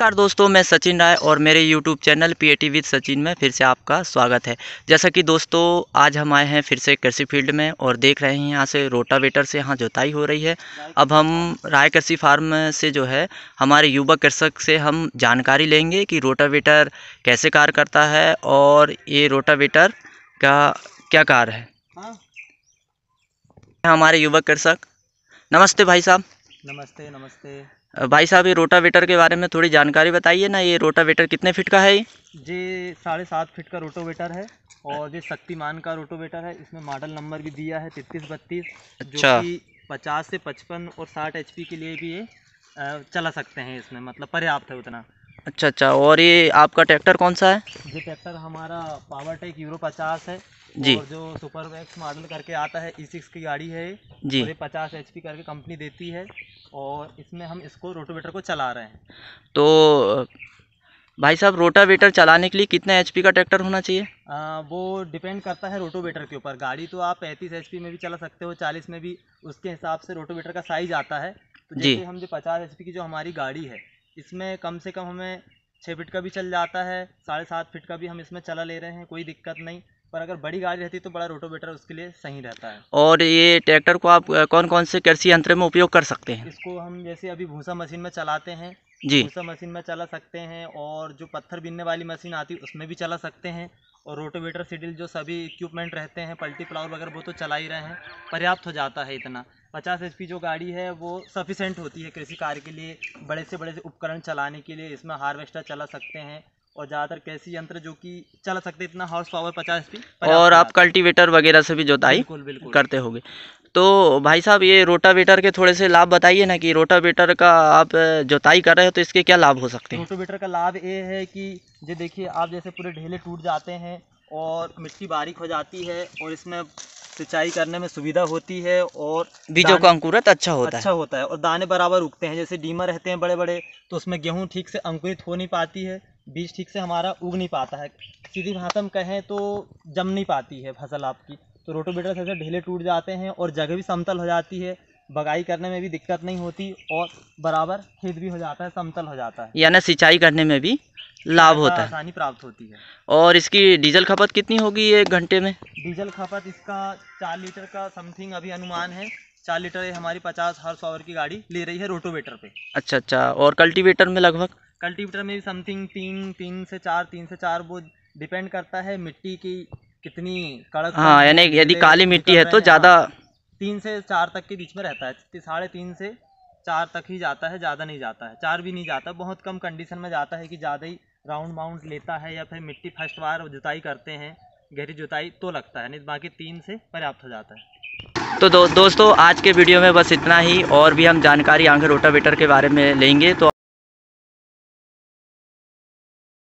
नमस्कार दोस्तों मैं सचिन राय और मेरे YouTube channel P A with Sachin में फिर से आपका स्वागत है जैसा कि दोस्तों आज हम आए हैं फिर से कृषि फील्ड में और देख रहे हैं यहाँ से रोटावेटर से यहाँ जोताई हो रही है अब हम राय कृषि फार्म से जो है हमारे युवा कृषक से हम जानकारी लेंगे कि रोटावेटर कैसे कार्य करता है और ये रोटावेटर का क्या कार है हाँ। हमारे युवा कृषक नमस्ते भाई साहब नमस्ते नमस्ते भाई साहब ये रोटावेटर के बारे में थोड़ी जानकारी बताइए ना ये रोटावेटर कितने फिट का है ये जी साढ़े सात फिट का रोटोवेटर है और ये शक्तिमान का रोटोवेटर है इसमें मॉडल नंबर भी दिया है तैतीस बत्तीस अच्छा। जो कि पचास से पचपन और साठ एच के लिए भी ये चला सकते हैं इसमें मतलब पर्याप्त है उतना अच्छा अच्छा और ये आपका ट्रैक्टर कौन सा है ये ट्रैक्टर हमारा पावर टेक यूरो पचास है जी और जो सुपर वैक्स मॉडल करके आता है ई e सिक्स की गाड़ी है जी और ये पचास एच करके कंपनी देती है और इसमें हम इसको रोटोवेटर को चला रहे हैं तो भाई साहब रोटावेटर चलाने के लिए कितना एच का ट्रैक्टर होना चाहिए आ, वो डिपेंड करता है रोटोवेटर के ऊपर गाड़ी तो आप पैंतीस एच में भी चला सकते हो चालीस में भी उसके हिसाब से रोटोवेटर का साइज आता है तो जैसे हम जो पचास एच की जो हमारी गाड़ी है इसमें कम से कम हमें छः फिट का भी चल जाता है साढ़े सात फिट का भी हम इसमें चला ले रहे हैं कोई दिक्कत नहीं पर अगर बड़ी गाड़ी रहती तो बड़ा रोटोवेटर उसके लिए सही रहता है और ये ट्रैक्टर को आप कौन कौन से कृषि यंत्र में उपयोग कर सकते हैं इसको हम जैसे अभी भूसा मशीन में चलाते हैं जी भूसा मशीन में चला सकते हैं और जो पत्थर बीनने वाली मशीन आती है उसमें भी चला सकते हैं और रोटोवेटर सीडिल जो सभी इक्विपमेंट रहते हैं पल्टी प्लावर वगैरह वो तो चला ही रहे हैं पर्याप्त हो जाता है इतना पचास एच जो गाड़ी है वो सफिशेंट होती है कृषि कार्य के लिए बड़े से बड़े से उपकरण चलाने के लिए इसमें हार्वेस्टर चला सकते हैं और ज़्यादातर कैसी यंत्र जो कि चला सकते इतना हाउस पावर पचास एच और आप कल्टीवेटर वगैरह से भी जोताई बिल्कुल, बिल्कुल। करते होगे तो भाई साहब ये रोटावेटर के थोड़े से लाभ बताइए ना कि रोटावेटर का आप जोताई कर रहे हो तो इसके क्या लाभ हो सकते हैं रोटावेटर का लाभ ये है कि जो देखिए आप जैसे पूरे ढेले टूट जाते हैं और मिट्टी बारीक हो जाती है और इसमें सिंचाई करने में सुविधा होती है और बीजों का अंकुरत अच्छा होता अच्छा है अच्छा होता है और दाने बराबर उगते हैं जैसे डीमा रहते हैं बड़े बड़े तो उसमें गेहूँ ठीक से अंकुरित हो नहीं पाती है बीज ठीक से हमारा उग नहीं पाता है सीधी भाषा में कहें तो जम नहीं पाती है फसल आपकी तो रोटोमीटर से ढेले टूट जाते हैं और जगह भी समतल हो जाती है बगाई करने में भी दिक्कत नहीं होती और बराबर खेत भी हो जाता है समतल हो जाता है यानी सिंचाई करने में भी लाभ होता है आसानी प्राप्त होती है और इसकी डीजल खपत कितनी होगी एक घंटे में डीजल खपत इसका चार लीटर का समथिंग अभी अनुमान है चार लीटर ये हमारी पचास हर सौ की गाड़ी ले रही है रोटोवेटर पे अच्छा अच्छा और कल्टीवेटर में लगभग कल्टीवेटर में भी समथिंग तीन तीन से चार तीन से चार वो डिपेंड करता है मिट्टी की कितनी कड़क हाँ यानी यदि काली मिट्टी है तो हाँ। ज़्यादा तीन से चार तक के बीच में रहता है साढ़े तीन से चार तक ही जाता है ज़्यादा नहीं जाता है चार भी नहीं जाता बहुत कम कंडीशन में जाता है कि ज़्यादा ही राउंड माउंड लेता है या फिर मिट्टी फर्स्ट बार जुताई करते हैं गहरी जुताई तो लगता है नहीं तो बाकी तीन से पर्याप्त हो जाता है तो दो, दोस्तों आज के वीडियो में बस इतना ही और भी हम जानकारी आगे रोटावेटर के बारे में लेंगे तो